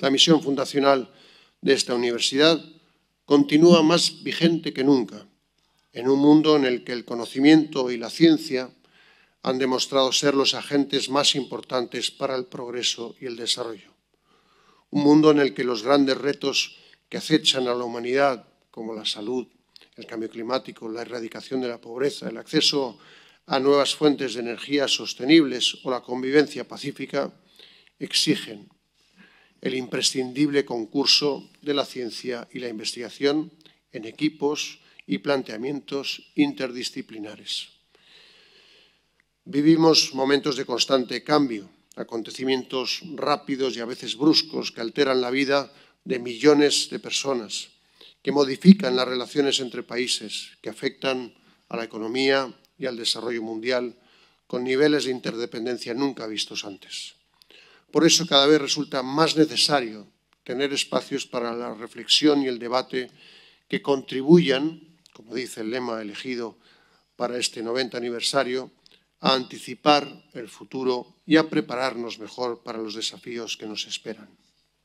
la misión fundacional de esta universidad, continúa más vigente que nunca, en un mundo en el que el conocimiento y la ciencia han demostrado ser los agentes más importantes para el progreso y el desarrollo. Un mundo en el que los grandes retos que acechan a la humanidad, como la salud, el cambio climático, la erradicación de la pobreza, el acceso a nuevas fuentes de energía sostenibles o la convivencia pacífica, exigen el imprescindible concurso de la ciencia y la investigación en equipos y planteamientos interdisciplinares. Vivimos momentos de constante cambio, acontecimientos rápidos y a veces bruscos que alteran la vida de millones de personas, que modifican las relaciones entre países, que afectan a la economía y al desarrollo mundial con niveles de interdependencia nunca vistos antes. Por eso cada vez resulta más necesario tener espacios para la reflexión y el debate que contribuyan, como dice el lema elegido para este 90 aniversario, a anticipar el futuro y a prepararnos mejor para los desafíos que nos esperan.